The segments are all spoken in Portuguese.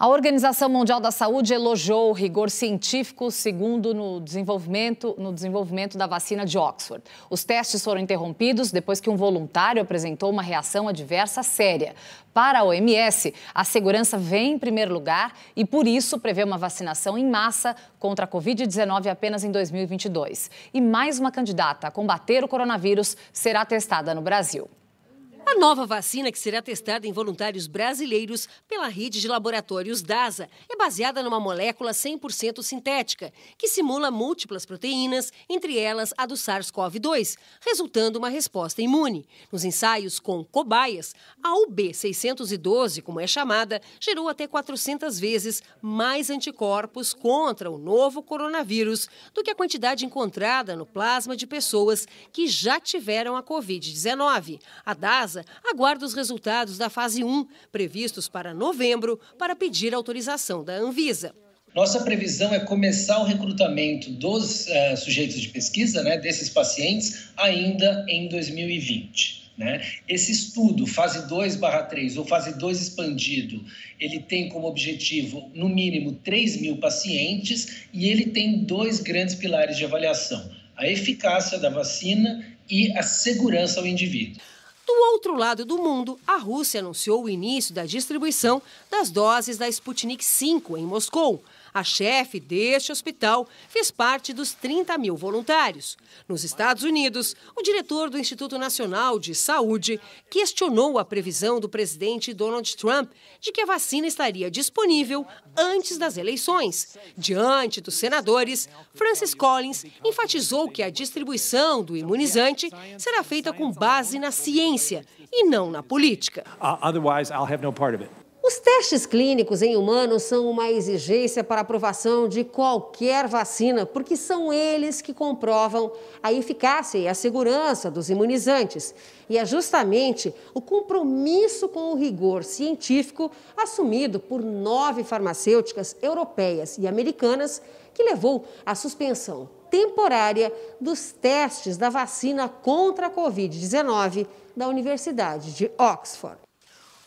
A Organização Mundial da Saúde elogiou o rigor científico segundo no desenvolvimento, no desenvolvimento da vacina de Oxford. Os testes foram interrompidos depois que um voluntário apresentou uma reação adversa séria. Para a OMS, a segurança vem em primeiro lugar e, por isso, prevê uma vacinação em massa contra a Covid-19 apenas em 2022. E mais uma candidata a combater o coronavírus será testada no Brasil. A nova vacina que será testada em voluntários brasileiros pela rede de laboratórios DASA é baseada numa molécula 100% sintética, que simula múltiplas proteínas, entre elas a do SARS-CoV-2, resultando uma resposta imune. Nos ensaios com cobaias, a UB612, como é chamada, gerou até 400 vezes mais anticorpos contra o novo coronavírus do que a quantidade encontrada no plasma de pessoas que já tiveram a Covid-19. A DASA Casa aguarda os resultados da fase 1, previstos para novembro, para pedir autorização da Anvisa. Nossa previsão é começar o recrutamento dos uh, sujeitos de pesquisa, né, desses pacientes, ainda em 2020. Né? Esse estudo, fase 2/3 ou fase 2 expandido, ele tem como objetivo, no mínimo, 3 mil pacientes e ele tem dois grandes pilares de avaliação: a eficácia da vacina e a segurança ao indivíduo. Do outro lado do mundo, a Rússia anunciou o início da distribuição das doses da Sputnik V em Moscou. A chefe deste hospital fez parte dos 30 mil voluntários. Nos Estados Unidos, o diretor do Instituto Nacional de Saúde questionou a previsão do presidente Donald Trump de que a vacina estaria disponível antes das eleições. Diante dos senadores, Francis Collins enfatizou que a distribuição do imunizante será feita com base na ciência e não na política. Uh, otherwise, I'll have no part of it. Testes clínicos em humanos são uma exigência para aprovação de qualquer vacina, porque são eles que comprovam a eficácia e a segurança dos imunizantes. E é justamente o compromisso com o rigor científico assumido por nove farmacêuticas europeias e americanas que levou à suspensão temporária dos testes da vacina contra a Covid-19 da Universidade de Oxford.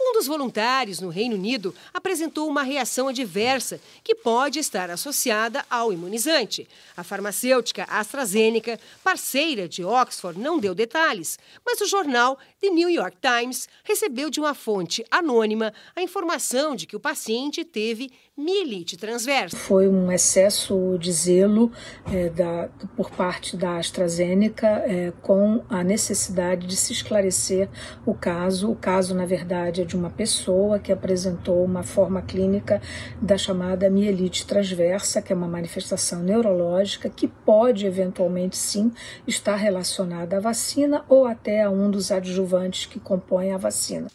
Um dos voluntários no Reino Unido apresentou uma reação adversa que pode estar associada ao imunizante. A farmacêutica AstraZeneca, parceira de Oxford, não deu detalhes, mas o jornal The New York Times recebeu de uma fonte anônima a informação de que o paciente teve mielite transversa. Foi um excesso de zelo é, da, por parte da AstraZeneca é, com a necessidade de se esclarecer o caso. O caso, na verdade, é de de uma pessoa que apresentou uma forma clínica da chamada mielite transversa, que é uma manifestação neurológica que pode eventualmente sim estar relacionada à vacina ou até a um dos adjuvantes que compõem a vacina.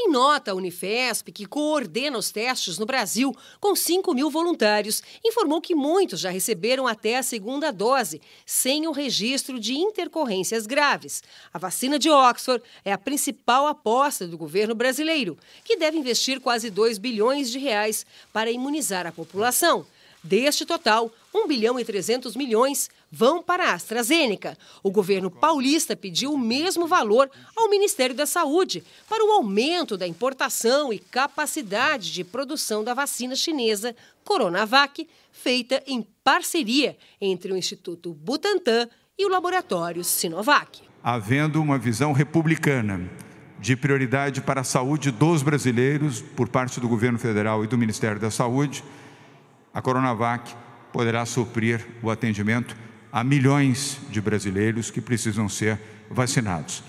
Em nota, a Unifesp, que coordena os testes no Brasil, com 5 mil voluntários, informou que muitos já receberam até a segunda dose, sem o registro de intercorrências graves. A vacina de Oxford é a principal aposta do governo brasileiro, que deve investir quase 2 bilhões de reais para imunizar a população. Deste total, 1 bilhão e 300 milhões vão para a AstraZeneca. O governo paulista pediu o mesmo valor ao Ministério da Saúde para o aumento da importação e capacidade de produção da vacina chinesa Coronavac, feita em parceria entre o Instituto Butantan e o laboratório Sinovac. Havendo uma visão republicana de prioridade para a saúde dos brasileiros por parte do governo federal e do Ministério da Saúde, a Coronavac poderá suprir o atendimento a milhões de brasileiros que precisam ser vacinados.